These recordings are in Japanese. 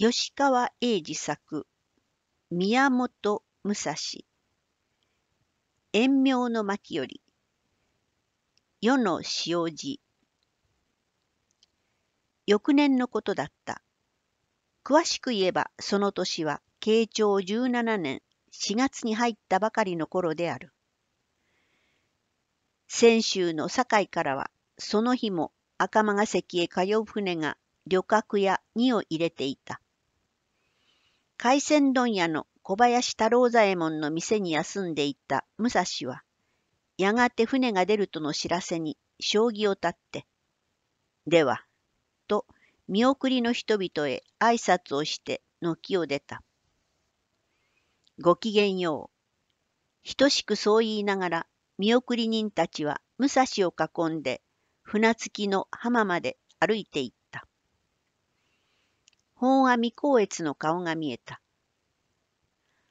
吉川英治作宮本武蔵遠明の巻より世の塩路翌年のことだった詳しく言えばその年は慶長17年4月に入ったばかりの頃である泉州の堺からはその日も赤間ヶ関へ通う船が旅客や荷を入れていた海鮮問屋の小林太郎左衛門の店に休んでいた武蔵は、やがて船が出るとの知らせに将棋を立って、では、と見送りの人々へ挨拶をして軒を出た。ごきげんよう。等しくそう言いながら、見送り人たちは武蔵を囲んで、船着きの浜まで歩いていっ本阿弥光悦の顔が見えた。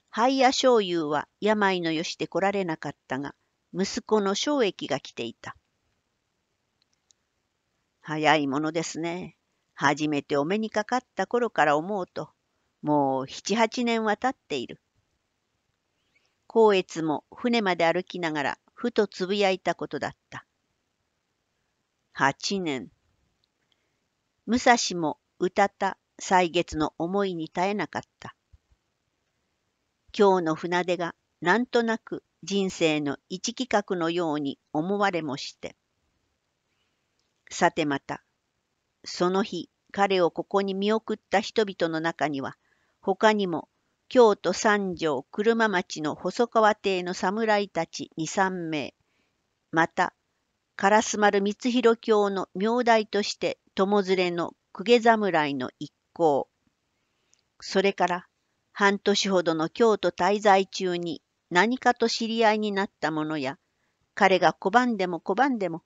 灰屋醤油は病のよしで来られなかったが、息子の正益が来ていた。早いものですね。初めてお目にかかった頃から思うと、もう七八年は経っている。光悦も船まで歩きながら、ふとつぶやいたことだった。八年。武蔵も歌た歳月の思いに耐えなかった。今日の船出がなんとなく人生の一企画のように思われもして。さてまた、その日彼をここに見送った人々の中には、他にも京都三条車町の細川邸の侍たち二三名、また、烏丸光弘教の名代として友連れの公家侍の一それから半年ほどの京都滞在中に何かと知り合いになった者や、彼が拒んでも拒んでも、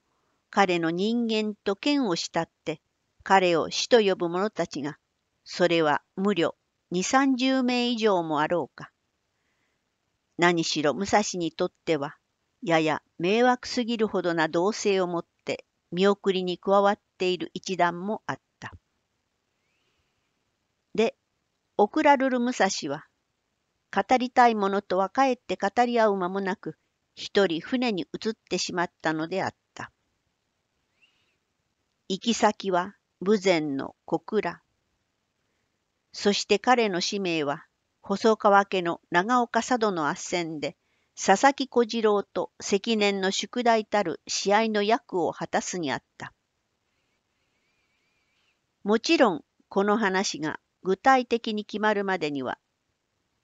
彼の人間と剣を慕って、彼を死と呼ぶ者たちが、それは無慮二三十名以上もあろうか。何しろ武蔵にとっては、やや迷惑すぎるほどな同性を持って見送りに加わっている一団もあった。オクラルル武蔵は、語りたいものとはかえって語り合う間もなく、一人船に移ってしまったのであった。行き先は豊前の小倉。そして彼の使命は、細川家の長岡佐渡の斡旋で、佐々木小次郎と積年の宿題たる試合の役を果たすにあった。もちろん、この話が具体的に決まるまでには、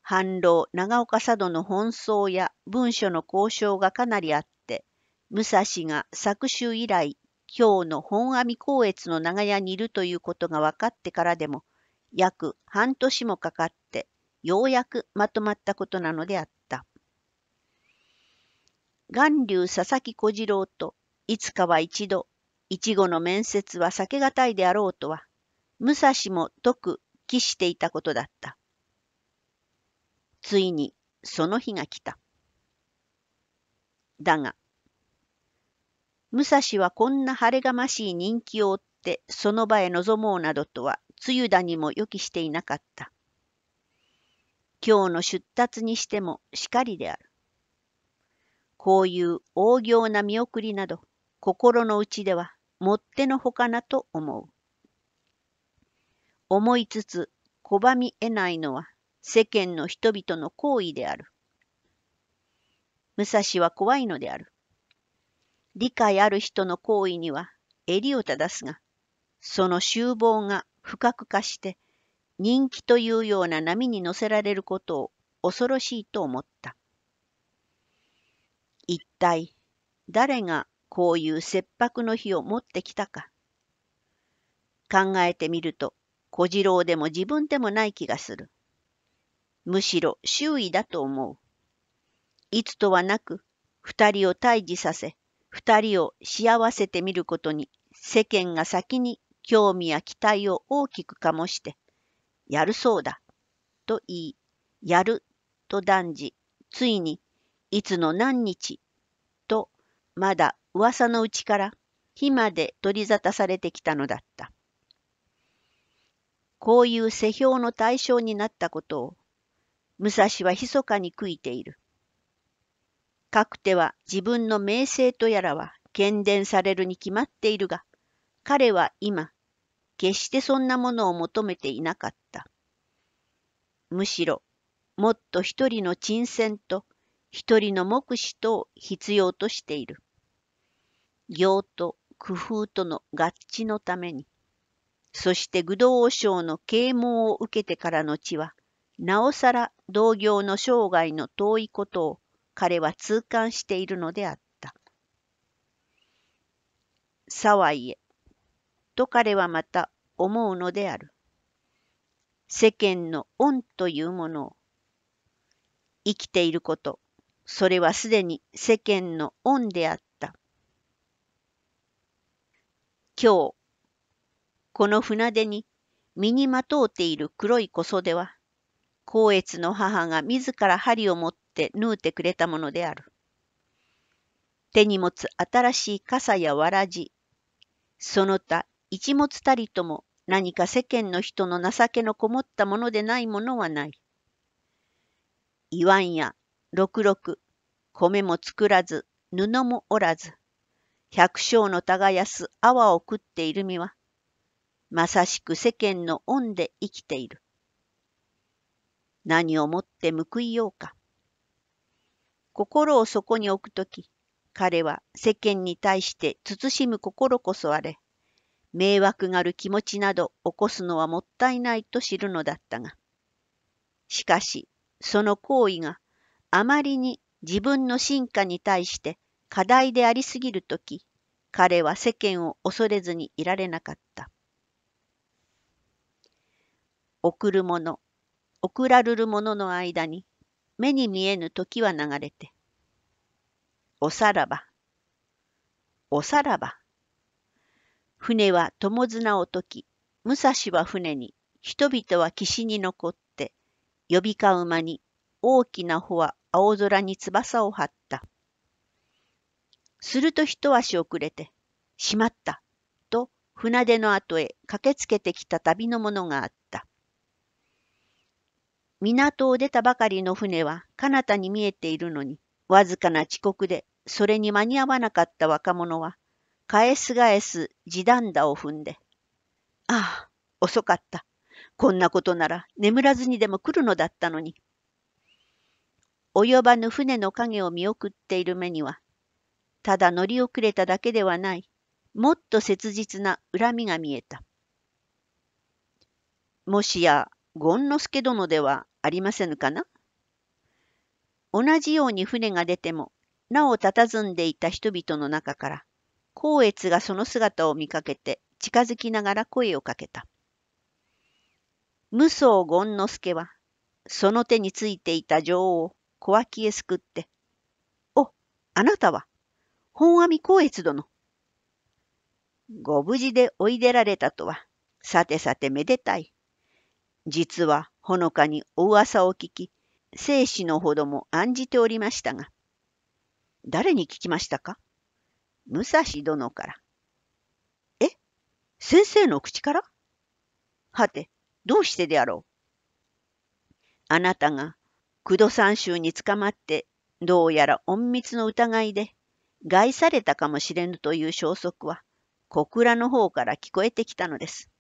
反論、長岡佐渡の奔走や文書の交渉がかなりあって、武蔵が作州以来、京の本阿弥光悦の長屋にいるということが分かってからでも、約半年もかかって、ようやくまとまったことなのであった。巌流佐々木小次郎と、いつかは一度、いちごの面接は避けがたいであろうとは、武蔵も徳期していたことだった。ついにその日が来た。だが、武蔵はこんな晴れがましい人気を追ってその場へ臨もうなどとは、つゆだにも予期していなかった。今日の出立にしてもしかりである。こういう大行な見送りなど、心の内ではもってのほかなと思う。思いつつ拒み得ないのは世間の人々の行為である。武蔵は怖いのである。理解ある人の行為には襟を正すが、その修謀が不覚化して人気というような波に乗せられることを恐ろしいと思った。一体誰がこういう切迫の日を持ってきたか。考えてみると小次郎でも自分でもない気がする。むしろ周囲だと思う。いつとはなく、二人を退治させ、二人を幸せて見ることに、世間が先に興味や期待を大きくかもして、やるそうだ、と言い、やる、と断じ、ついに、いつの何日、と、まだ噂のうちから、火まで取り沙汰されてきたのだった。こういう世評の対象になったことを、武蔵は密かに悔いている。かくては自分の名声とやらは喧伝されるに決まっているが、彼は今、決してそんなものを求めていなかった。むしろ、もっと一人の沈戦と一人の目視とを必要としている。行と工夫との合致のために。そして愚道尚の啓蒙を受けてからの地は、なおさら同業の生涯の遠いことを彼は痛感しているのであった。沢いえと彼はまた思うのである。世間の恩というものを、生きていること、それはすでに世間の恩であった。今日、この船出に身にまとうている黒い小袖は、光悦の母が自ら針を持って縫うてくれたものである。手に持つ新しい傘やわらじ、その他一物たりとも何か世間の人の情けのこもったものでないものはない。言わんや、六六、米も作らず、布もおらず、百姓の耕す泡を食っている身は、まさしく世間の恩で生きている。何をもって報いようか。心をそこに置くとき、彼は世間に対して慎む心こそあれ、迷惑がる気持ちなど起こすのはもったいないと知るのだったが、しかし、その行為があまりに自分の進化に対して課題でありすぎるとき、彼は世間を恐れずにいられなかった。送る者送られるものの間に、目に見えぬ時は流れて、おさらば、おさらば。船は友綱を解き、武蔵は船に、人々は岸に残って、呼び交う間に大きな帆は青空に翼を張った。すると一足遅れて、しまった、と船出の後へ駆けつけてきた旅の者があった。港を出たばかりの船は彼方に見えているのに、わずかな遅刻でそれに間に合わなかった若者は、返す返す地団打を踏んで、ああ、遅かった。こんなことなら眠らずにでも来るのだったのに。及ばぬ船の影を見送っている目には、ただ乗り遅れただけではない、もっと切実な恨みが見えた。もしや、権之助殿ではありませぬかな同じように船が出ても、なお佇んでいた人々の中から、光悦がその姿を見かけて近づきながら声をかけた。無双権之助は、その手についていた女王を小脇へすくって、お、あなたは、本阿弥光悦殿。ご無事でおいでられたとは、さてさてめでたい。実は、ほのかにお噂を聞き、生死のほども案じておりましたが、誰に聞きましたか武蔵殿から。え先生の口からはて、どうしてであろうあなたが、九度三州に捕まって、どうやら隠密の疑いで、害されたかもしれぬという消息は、小倉の方から聞こえてきたのです。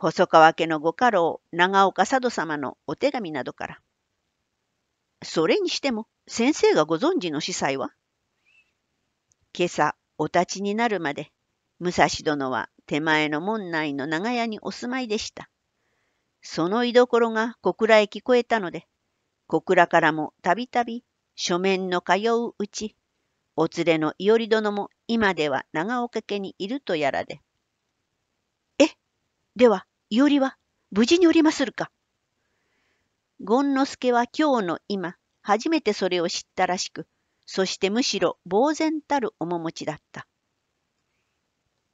細川家のご家老、長岡佐渡様のお手紙などから。それにしても、先生がご存知の司祭は今朝、お立ちになるまで、武蔵殿は手前の門内の長屋にお住まいでした。その居所が小倉へ聞こえたので、小倉からもたびたび書面の通ううち、お連れの伊織殿も今では長岡家にいるとやらで。え、では、いおりは無事におりまするか。権之助は今日の今、初めてそれを知ったらしく、そしてむしろ呆然たる面持ちだった。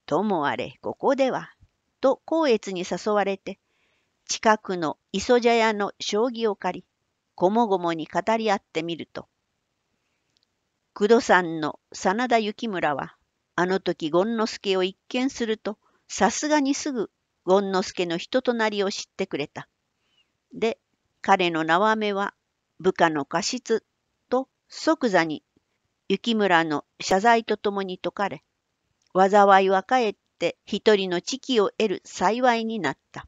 ともあれ、ここでは、と光悦に誘われて、近くの磯茶屋の将棋を借り、こもごもに語り合ってみると、工藤さんの真田幸村は、あの時権之助を一見すると、さすがにすぐ権之助の人となりを知ってくれた。で、彼の名目めは部下の過失と即座に雪村の謝罪とともに解かれ、災いはかえって一人の知己を得る幸いになった。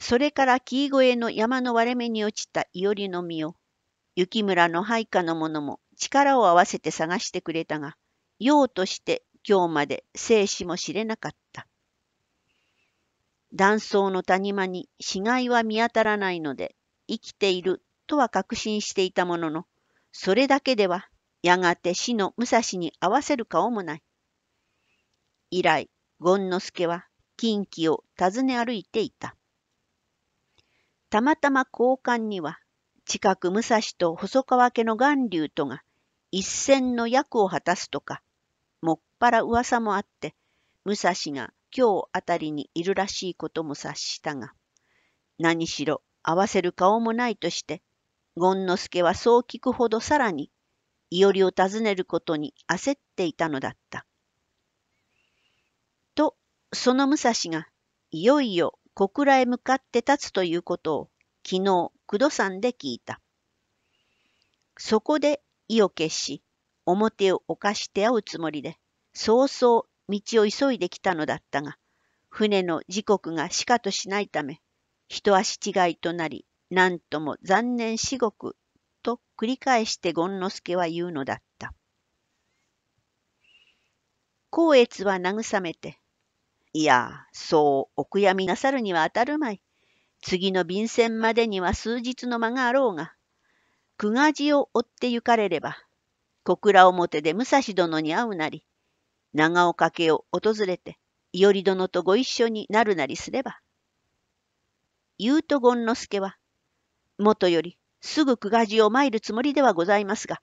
それから木越えの山の割れ目に落ちた伊織の実を、雪村の配下の者も力を合わせて探してくれたが、用として今日まで生死も知れなかった。断層の谷間に死骸は見当たらないので、生きているとは確信していたものの、それだけではやがて死の武蔵に合わせる顔もない。以来、権之助は近畿を訪ね歩いていた。たまたま交換には、近く武蔵と細川家の巌流とが一戦の役を果たすとか、もっぱら噂もあって、武蔵が京あたりにいるらしいことも察したが、何しろ合わせる顔もないとして、権之助はそう聞くほどさらに、いおりを訪ねることに焦っていたのだった。と、その武蔵が、いよいよ小倉へ向かって立つということを、昨日、九さ山で聞いた。そこで意を決し、表を犯して会うつもりで、早々、道を急いできたのだったが、船の時刻がしかとしないため、一足違いとなり、なんとも残念至極と繰り返して権之助は言うのだった。光悦は慰めて、いや、そうお悔やみなさるには当たるまい。次の便箋までには数日の間があろうが、久我寺を追って行かれれば、小倉表で武蔵殿に会うなり、長岡家を訪れて、伊織殿とご一緒になるなりすれば。言うと権之助は、もとよりすぐ久我寺を参るつもりではございますが、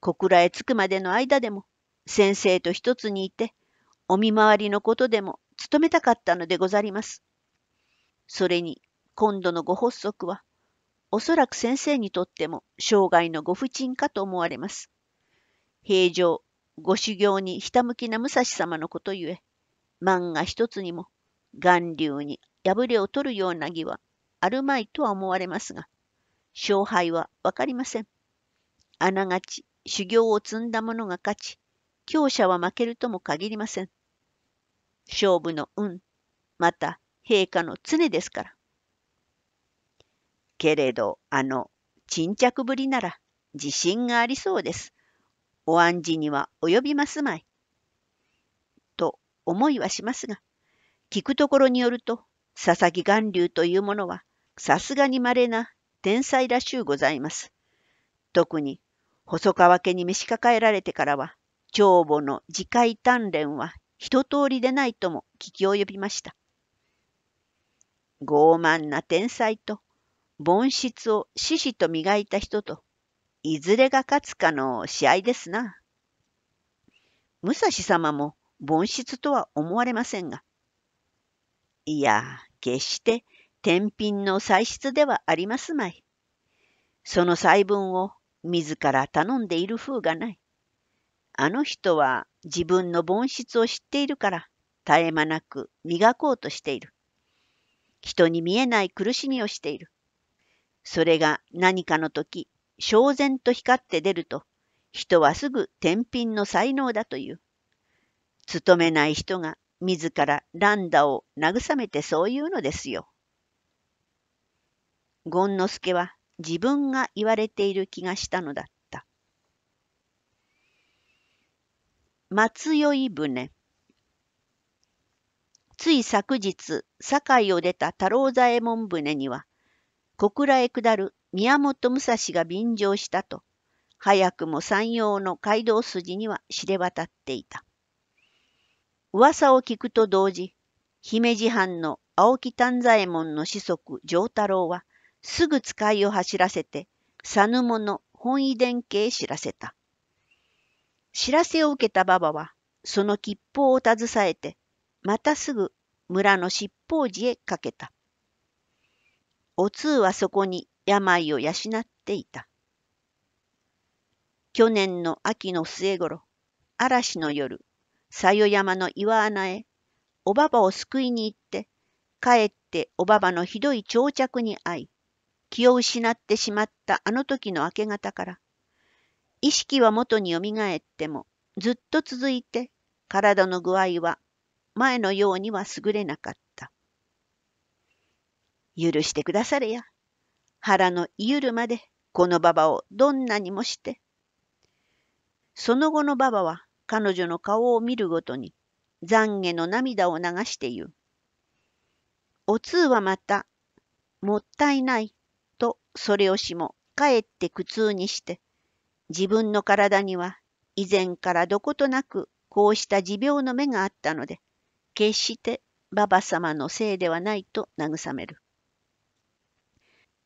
小倉へ着くまでの間でも、先生と一つにいて、お見回りのことでも務めたかったのでござります。それに、今度のご発足は、おそらく先生にとっても生涯のご不沈かと思われます。平常、ご修行にひたむきな武蔵様のことゆえ、漫画一つにも、巌流に破れを取るような儀はあるまいとは思われますが、勝敗はわかりません。あながち、修行を積んだ者が勝ち、強者は負けるとも限りません。勝負の運、また陛下の常ですから。けれど、あの、沈着ぶりなら、自信がありそうです。お暗示には及びますまい。と思いはしますが、聞くところによると、佐々木巌流というものは、さすがに稀な天才らしゅうございます。特に、細川家に召し抱えられてからは、長母の次回鍛錬は一通りでないとも聞き及びました。傲慢な天才と、凡質を獅子と磨いた人と、いずれが勝つかの試合ですな。武蔵様も凡質とは思われませんが。いや、決して天品の歳出ではありますまい。その細分を自ら頼んでいる風がない。あの人は自分の凡質を知っているから、絶え間なく磨こうとしている。人に見えない苦しみをしている。それが何かの時、昇然と光って出ると、人はすぐ天品の才能だという。勤めない人が自らランダを慰めてそういうのですよ。ゴンの助は自分が言われている気がしたのだった。松酔船つい昨日、堺を出た太郎左衛門船には、小倉へ下る宮本武蔵が便乗したと、早くも山陽の街道筋には知れ渡っていた。噂を聞くと同時、姫路藩の青木丹左衛門の子息丈太郎は、すぐ使いを走らせて、佐沼の本位伝家へ知らせた。知らせを受けた馬場は、その吉報を携えて、またすぐ村の七宝寺へかけた。お通はそこに病を養っていた。去年の秋の末頃、嵐の夜、さよ山の岩穴へ、おばばを救いに行って、帰っておばばのひどい長着に遭い、気を失ってしまったあの時の明け方から、意識は元によみがえっても、ずっと続いて、体の具合は前のようには優れなかった。許してくだされや。腹のゆるまでこのババをどんなにもして。その後のババは彼女の顔を見るごとに懺悔の涙を流して言う。お通はまた、もったいない、とそれをしも、かえって苦痛にして、自分の体には以前からどことなくこうした持病の目があったので、決して馬場様のせいではないと慰める。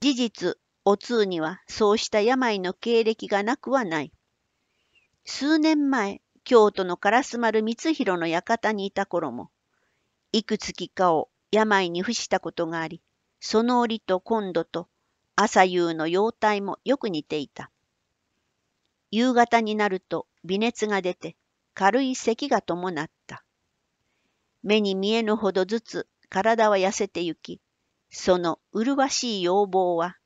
事実、お通にはそうした病の経歴がなくはない。数年前、京都の烏丸光弘の館にいた頃も、いくつきかを病に伏したことがあり、その折と今度と朝夕の容体もよく似ていた。夕方になると微熱が出て、軽い咳が伴った。目に見えぬほどずつ体は痩せてゆき、その麗しい要望は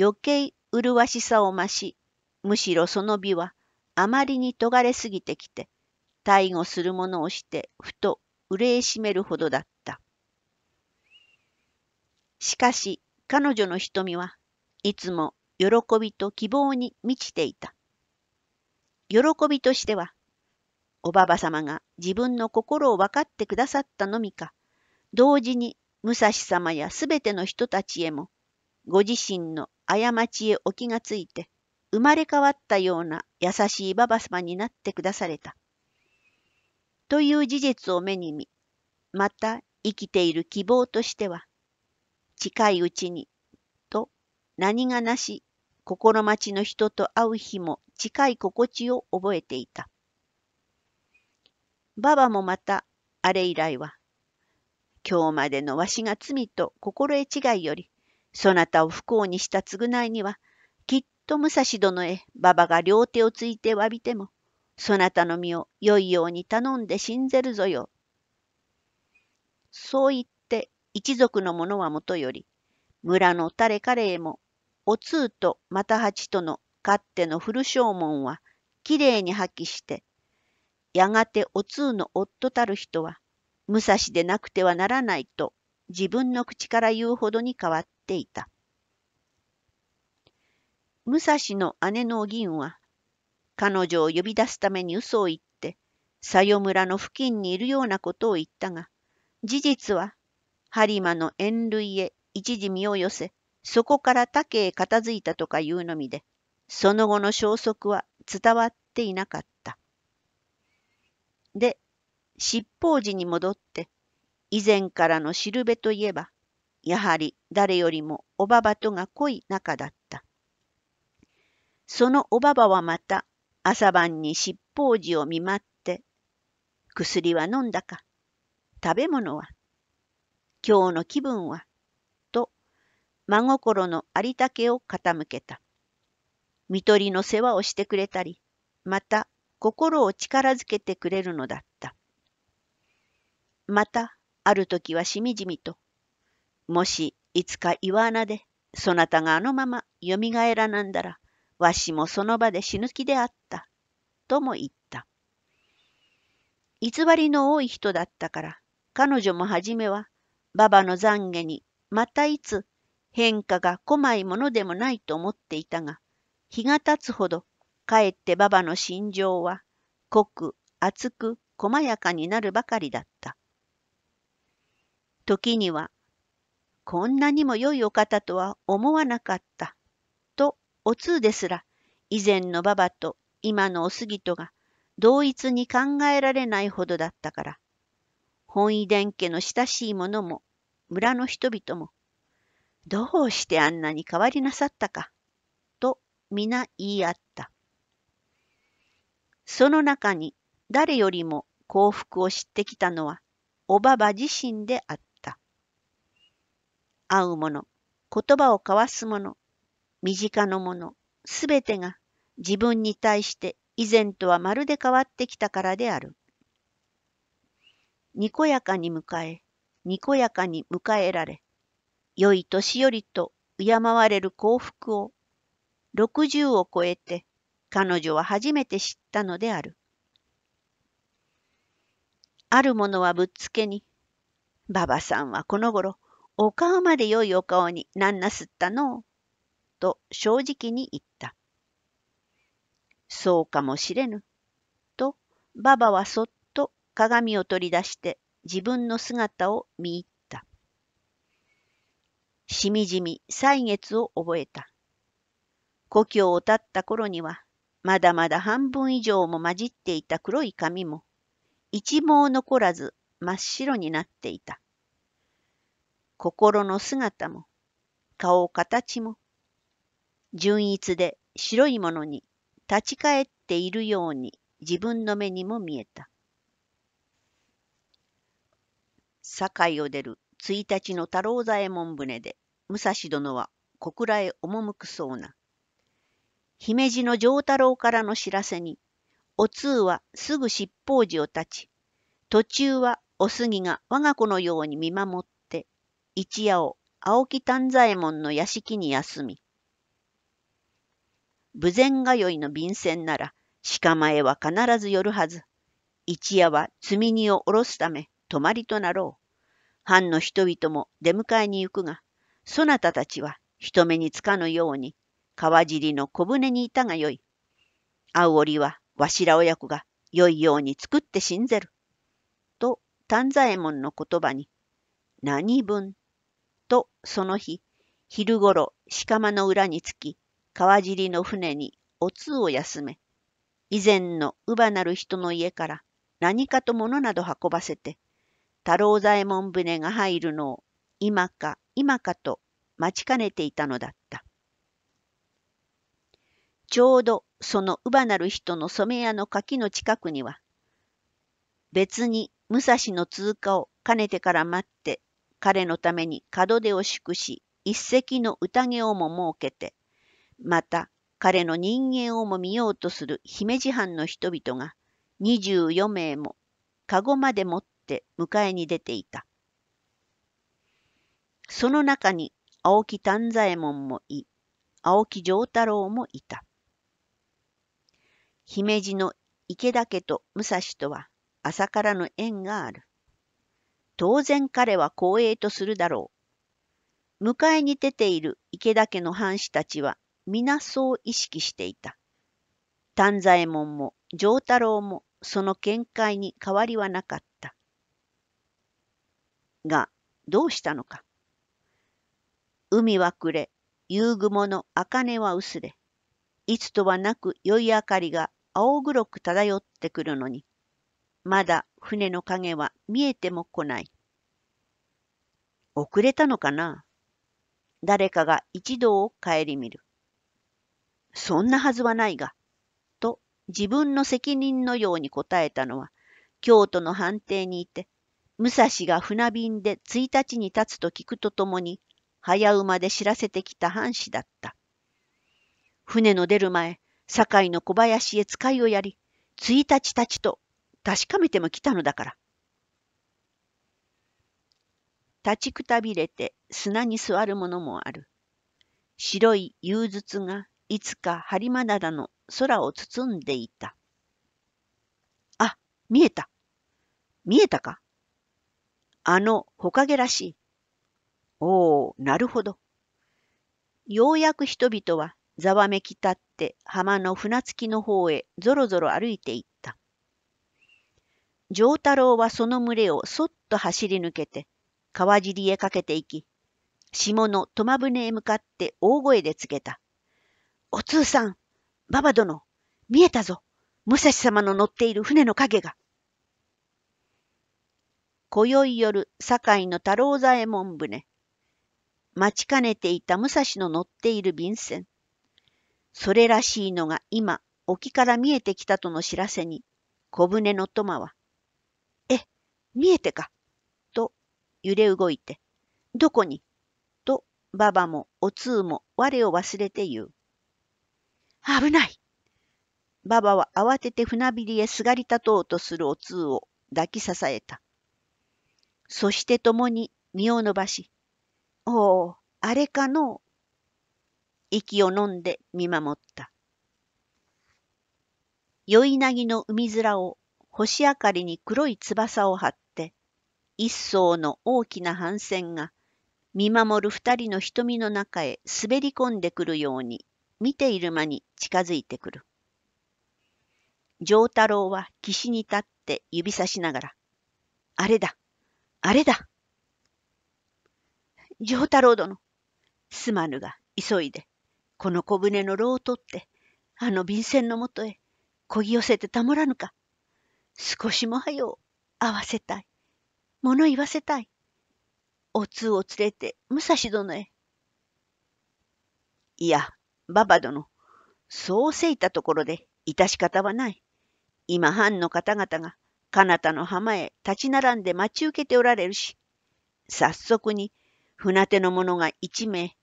余計麗しさを増し、むしろその美はあまりに尖れすぎてきて、対語するものをしてふと憂いしめるほどだった。しかし彼女の瞳はいつも喜びと希望に満ちていた。喜びとしては、おばば様が自分の心を分かってくださったのみか、同時に武蔵様やすべての人たちへも、ご自身の過ちへお気がついて、生まれ変わったような優しい馬場様になってくだされた。という事実を目に見、また生きている希望としては、近いうちに、と何がなし心待ちの人と会う日も近い心地を覚えていた。馬場もまたあれ以来は今日までのわしが罪と心得違いより、そなたを不幸にした償いには、きっと武蔵殿へ馬場が両手をついて詫びても、そなたの身を良いように頼んで信ぜるぞよ。そう言って一族の者はもとより、村の誰彼へも、お通と又八との勝手の古正門はきれいに破棄して、やがてお通の夫たる人は、武蔵でなくてはならないと自分の口から言うほどに変わっていた。武蔵の姉の銀は、彼女を呼び出すために嘘を言って、佐よ村の付近にいるようなことを言ったが、事実は、播磨の遠類へ一時身を寄せ、そこから他家へ片付いたとかいうのみで、その後の消息は伝わっていなかった。で、七宝寺に戻って、以前からのしるべといえば、やはり誰よりもおばばとが濃い仲だった。そのおばばはまた朝晩に七宝寺を見舞って、薬は飲んだか、食べ物は、今日の気分は、と、真心のありたけを傾けた。看取りの世話をしてくれたり、また心を力づけてくれるのだった。また、ある時はしみじみと、もしいつか岩穴で、そなたがあのままよみがえらなんだら、わしもその場で死ぬ気であった、とも言った。偽りの多い人だったから、彼女も初めは、馬場の懺悔に、またいつ変化がこまいものでもないと思っていたが、日が経つほど、かえって馬場の心情は、濃く、厚く、細やかになるばかりだった。時には、こんなにも良いお方とは思わなかった、とお通ですら、以前の馬場と今のお杉とが同一に考えられないほどだったから、本遺伝家の親しい者も村の人々も、どうしてあんなに変わりなさったか、と皆言い合った。その中に誰よりも幸福を知ってきたのは、おばば自身であった。会うの、言葉を交わすもの、身近なの、すべてが自分に対して以前とはまるで変わってきたからである。にこやかに迎え、にこやかに迎えられ、良い年寄りと敬われる幸福を、六十を超えて彼女は初めて知ったのである。あるものはぶっつけに、馬場さんはこの頃、お顔まで良いお顔になんなすったのと正直に言った。そうかもしれぬ。と、ばばはそっと鏡を取り出して自分の姿を見入った。しみじみ歳月を覚えた。故郷をたった頃には、まだまだ半分以上も混じっていた黒い髪も、一毛残らず真っ白になっていた。心の姿も、顔形も、純一で白いものに立ち返っているように自分の目にも見えた。堺を出る1日の太郎左衛門船で武蔵殿は小倉へ赴くそうな。姫路の丈太郎からの知らせに、お通はすぐ七宝寺を立ち、途中はお杉が我が子のように見守っ一夜を青木丹左衛門の屋敷に休み、武前通いの便箋なら鹿前は必ず寄るはず。一夜は積み荷を下ろすため泊まりとなろう。藩の人々も出迎えに行くが、そなたたちは人目につかぬように川尻の小舟にいたがよい。青織はわしら親子が良いように作って信ぜる。と丹左衛門の言葉に、何分とその日、昼ごろ鹿間の裏に着き、川尻の船にお通を休め、以前の乳母なる人の家から何かと物など運ばせて、太郎左衛門船が入るのを今か今かと待ちかねていたのだった。ちょうどその乳母なる人の染屋の柿の近くには、別に武蔵の通過をかねてから待って彼のために門出を祝し、一石の宴をも設けて、また彼の人間をも見ようとする姫路藩の人々が24名も籠まで持って迎えに出ていた。その中に青木丹左衛門もい、青木丈太郎もいた。姫路の池田家と武蔵とは朝からの縁がある。当然彼は光栄とするだろう。迎えに出ている池田家の藩士たちは皆そう意識していた。丹左衛門も丈太郎もその見解に変わりはなかった。が、どうしたのか。海は暮れ、夕雲の茜は薄れ、いつとはなく宵明かりが青黒く漂ってくるのに、まだ船の影は見えても来ない。遅れたのかな誰かが一同を帰りみる。そんなはずはないが、と自分の責任のように答えたのは、京都の藩邸にいて、武蔵が船便で1日に立つと聞くとともに、早馬で知らせてきた藩士だった。船の出る前、堺の小林へ使いをやり、1日たちと確かめても来たのだから。立ちくたびれて砂に座るものもある。白い憂筒がいつか播磨灘の空を包んでいた。あ、見えた。見えたかあの、ほかげらしい。おお、なるほど。ようやく人々はざわめきたって浜の船着きの方へぞろぞろ歩いていっ丈太郎はその群れをそっと走り抜けて、川尻へかけていき、下の苫船へ向かって大声でつけた。お通さん、馬場殿、見えたぞ。武蔵様の乗っている船の影が。今宵夜、堺の太郎左衛門船。待ちかねていた武蔵の乗っている便船。それらしいのが今、沖から見えてきたとの知らせに、小舟のトは、見えてかと揺れ動いて、どこにとばばもおつうも我を忘れて言う。危ないばばは慌てて船びりへすがり立とうとするおつうを抱き支えた。そして共に身を伸ばし、おお、あれかの息を飲んで見守った。酔いなぎの海面を星明かりに黒い翼を張って、一層の大きな帆船が、見守る二人の瞳の中へ滑り込んでくるように、見ている間に近づいてくる。丈太郎は岸に立って指さしながら、あれだ、あれだ。丈太郎殿、すまぬが急いで、この小舟の炉を取って、あの便箋のもとへこぎ寄せてたもらぬか。少しもはよ、会わせたい。物言わせたい。お通を連れて、武蔵殿へ。いや、馬場殿、そうせいたところで、致し方はない。今藩の方々が、彼方の浜へ立ち並んで待ち受けておられるし、早速に船手の者が一名、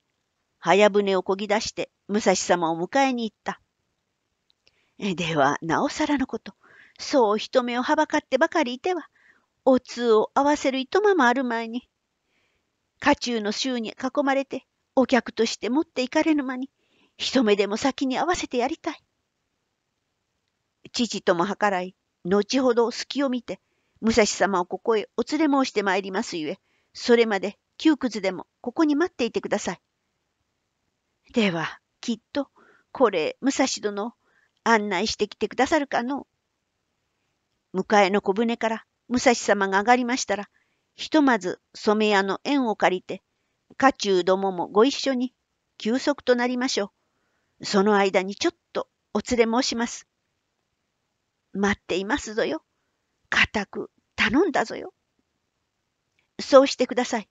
早船をこぎ出して武蔵様を迎えに行った。では、なおさらのこと、そう人目をはばかってばかりいては、お通を合わせるいとまもあるまえに、家中の衆に囲まれて、お客として持っていかれぬ間に、一目でも先に合わせてやりたい。父とも計らい、後ほど隙を見て、武蔵様をここへお連れ申してまいりますゆえ、それまで窮屈でもここに待っていてください。では、きっと、これ、武蔵殿、案内してきてくださるかの。迎えの小舟から武蔵様が上がりましたら、ひとまず染屋の縁を借りて、家中どももご一緒に休息となりましょう。その間にちょっとお連れ申します。待っていますぞよ。固く頼んだぞよ。そうしてください。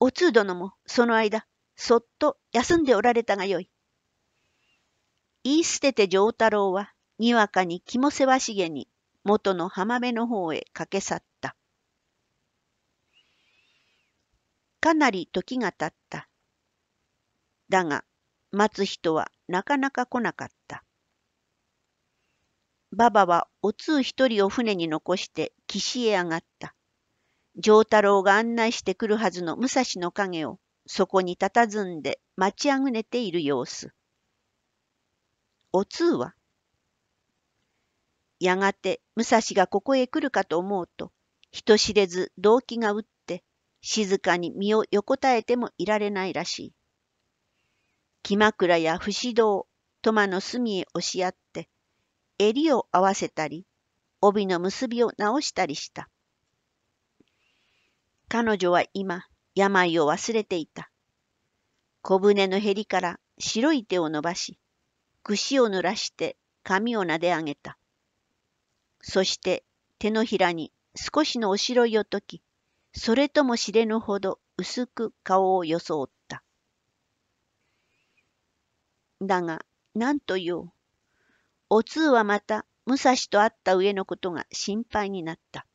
お通殿もその間、そっと休んでおられたがよい。言い捨てて丈太郎は、にわかに気もせわしげに元の浜辺の方へ駆け去った。かなり時が経った。だが、待つ人はなかなか来なかった。馬場はお通一人を船に残して岸へ上がった。丈太郎が案内してくるはずの武蔵の影をそこに佇んで待ちあぐねている様子。お通はやがて武蔵がここへ来るかと思うと、人知れず動機が打って、静かに身を横たえてもいられないらしい。木枕や不死道、トマの隅へ押し合って、襟を合わせたり、帯の結びを直したりした。彼女は今、病を忘れていた。小舟のへりから白い手を伸ばし、櫛を濡らして髪を撫で上げた。そして手のひらに少しのおしろいを解き、それとも知れぬほど薄く顔を装った。だが、なんと言おう。お通はまた武蔵と会った上のことが心配になった。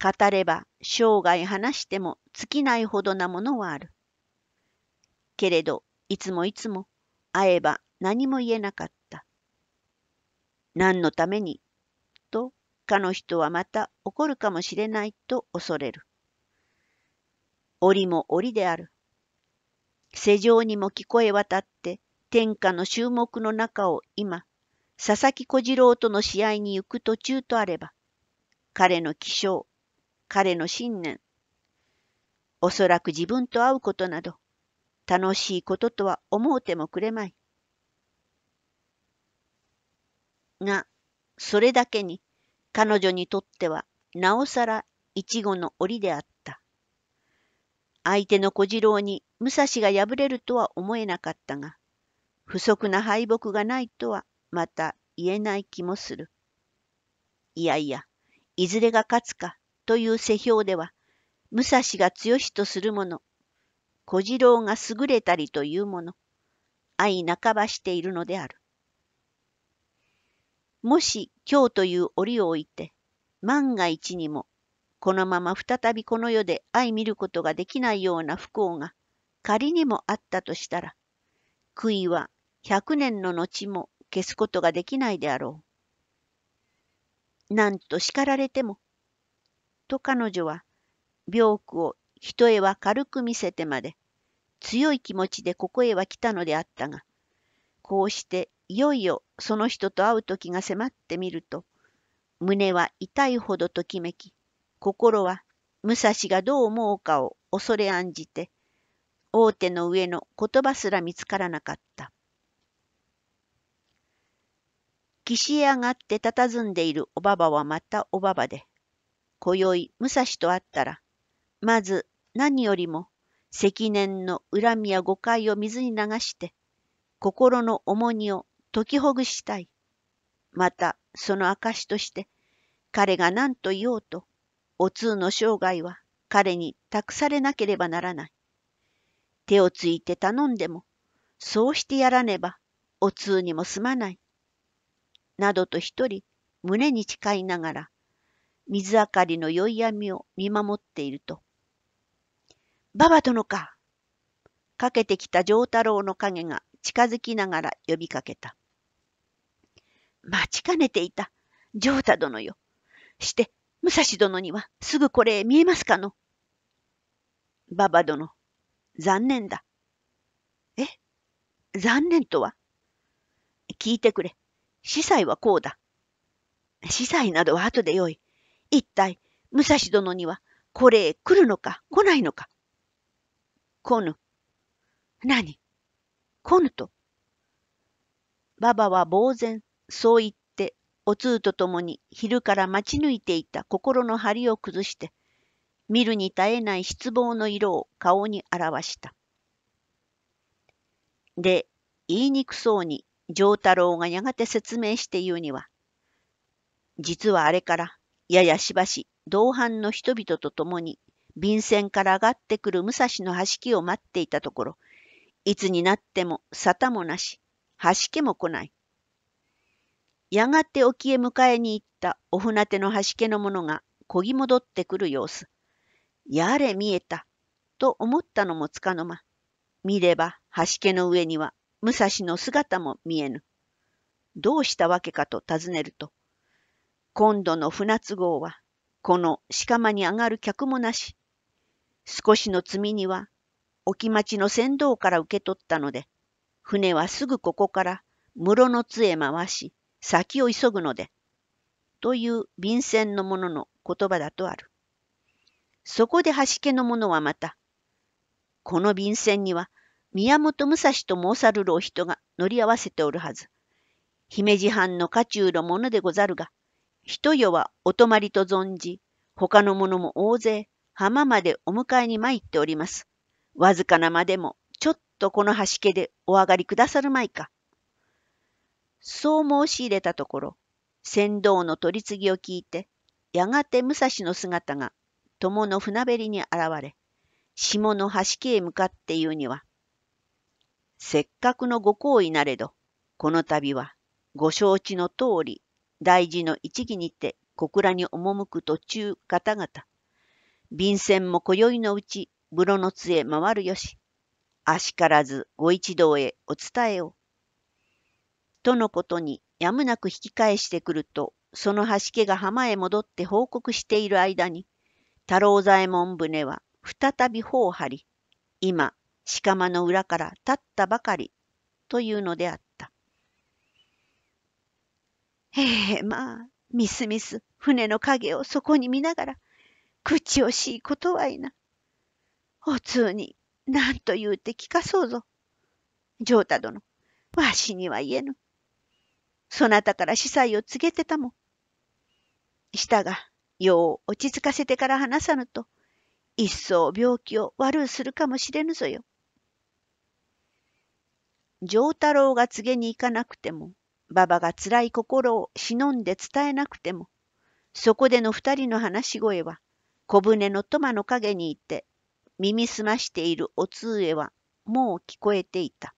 語れば生涯話しても尽きないほどなものはある。けれど、いつもいつも会えば何も言えなかった。何のためにかの人はまた怒るかもしれないと恐れる。折も折である。世上にも聞こえ渡って、天下の衆目の中を今、佐々木小次郎との試合に行く途中とあれば、彼の気性、彼の信念、おそらく自分と会うことなど、楽しいこととは思うてもくれまい。が、それだけに、彼女にとってはなおさらいちごの檻であった。相手の小次郎に武蔵が敗れるとは思えなかったが、不足な敗北がないとはまた言えない気もする。いやいや、いずれが勝つかという世評では、武蔵が強しとするもの、小次郎が優れたりというもの、相半ばしているのである。もし今日という折を置いて、万が一にも、このまま再びこの世で相見ることができないような不幸が仮にもあったとしたら、悔いは百年の後も消すことができないであろう。なんと叱られても、と彼女は病苦を人へは軽く見せてまで、強い気持ちでここへは来たのであったが、こうしていよいよその人と会う時が迫ってみると、胸は痛いほどときめき、心は武蔵がどう思うかを恐れ案じて、大手の上の言葉すら見つからなかった。岸へ上がって佇んでいるおばばはまたおばばで、今宵武蔵と会ったら、まず何よりも積年の恨みや誤解を水に流して、心の重荷を解きほぐしたい。また、その証として、彼が何と言おうと、お通の生涯は彼に託されなければならない。手をついて頼んでも、そうしてやらねば、お通にもすまない。などと一人、胸に誓いながら、水明かりの酔い闇を見守っていると、ババ殿かかけてきた丈太郎の影が近づきながら呼びかけた。待ちかねていた。ジョータ殿よ。して、武蔵殿にはすぐこれ見えますかのババ殿、残念だ。え残念とは聞いてくれ。司祭はこうだ。司祭などは後でよい。一体、武蔵殿にはこれ来るのか来ないのか来ぬ。何来ぬと。ババは呆然。そう言って、お通と共に昼から待ち抜いていた心の張りを崩して、見るに堪えない失望の色を顔に表した。で、言いにくそうに丈太郎がやがて説明して言うには、実はあれからややしばし同伴の人々と共に便船から上がってくる武蔵の橋木を待っていたところ、いつになっても沙汰もなし、橋木も来ない。やがて沖へ迎えに行ったお船手の端家の者がこぎ戻ってくる様子。やれ見えた、と思ったのもつかの間。見れば端家の上には武蔵の姿も見えぬ。どうしたわけかと尋ねると、今度の船都合は、この鹿間に上がる客もなし、少しの積みには、沖町の船頭から受け取ったので、船はすぐここから室の津へ回し、先を急ぐので、という便箋のものの言葉だとある。そこで橋家の者はまた、この便箋には宮本武蔵と申さるるお人が乗り合わせておるはず。姫路藩の家中の者でござるが、人よはお泊まりと存じ、他の者も大勢浜までお迎えに参っております。わずかなまでもちょっとこの橋家でお上がりくださるまいか。そう申し入れたところ、船頭の取り次ぎを聞いて、やがて武蔵の姿が友の船べりに現れ、下の端木へ向かって言うには、せっかくのご好意なれど、この度はご承知の通り、大事の一義にて小倉に赴く途中方々、便箋も今宵のうち風呂の杖回るよし、あしからずご一同へお伝えを。とのことにやむなく引き返してくると、その橋家が浜へ戻って報告している間に、太郎左衛門船は再び帆を張り、今、鹿間の裏から立ったばかりというのであった。へえ、まあ、みすみす船の影をそこに見ながら、口惜しいことはいな。お通に、何と言うて聞かそうぞ。ジョータ殿、わしには言えぬ。そなたから司祭を告げてたもん。したが、よう落ち着かせてから話さぬと、一層病気を悪うするかもしれぬぞよ。丈太郎が告げに行かなくても、馬場が辛い心を忍んで伝えなくても、そこでの二人の話し声は、小舟のトマの陰にいて、耳すましているお通えはもう聞こえていた。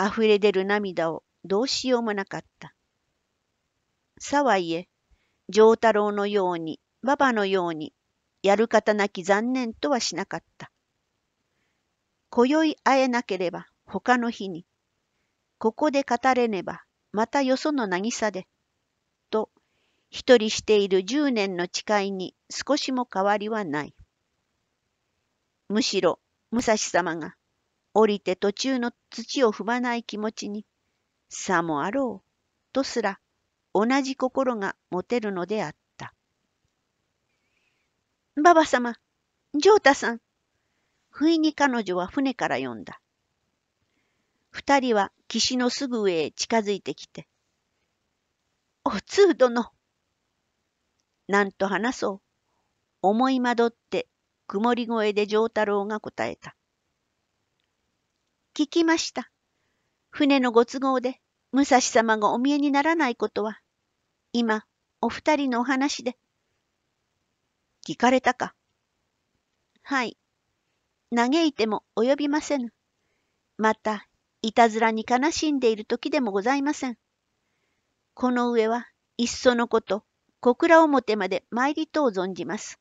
溢れ出る涙をどうしようもなかった。さはいえ、丈太郎のように、馬場のように、やる方なき残念とはしなかった。今宵会えなければ他の日に、ここで語れねばまたよその渚で、と一人している十年の誓いに少しも変わりはない。むしろ武蔵様が降りて途中の土を踏まない気持ちにさもあろうとすら同じ心が持てるのであった。馬場様、ジョータさん。不意に彼女は船から呼んだ。二人は岸のすぐ上へ近づいてきて、お通殿。なんと話そう。思いまどって曇り声で丈太郎が答えた。聞きました。船のご都合で武蔵様がお見えにならないことは、今、お二人のお話で。聞かれたかはい。嘆いても及びませぬ。また、いたずらに悲しんでいる時でもございません。この上はいっそのこと、小倉表まで参りとう存じます。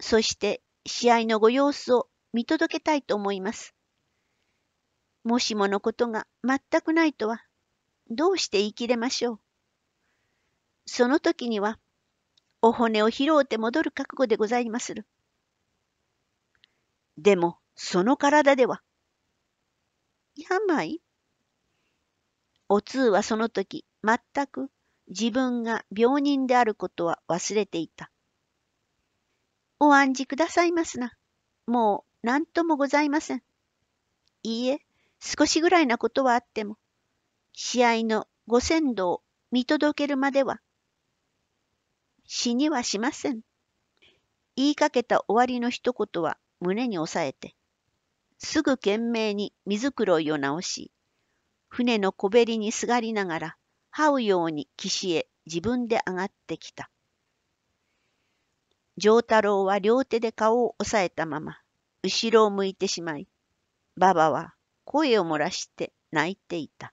そして、試合のご様子を見届けたいと思います。もしものことが全くないとは、どうして言い切れましょう。その時には、お骨を拾うて戻る覚悟でございまする。でも、その体では。病お通はその時、全く自分が病人であることは忘れていた。お暗示くださいますな。もう何ともございません。いいえ、少しぐらいなことはあっても、試合のご先導を見届けるまでは死にはしません。言いかけた終わりの一言は胸に抑えて、すぐ懸命に水黒いを直し、船の小べりにすがりながら、這うように岸へ自分で上がってきた。丈太郎は両手で顔を押さえたまま、後ろを向いてしまい、ばばは声を漏らして泣いていた。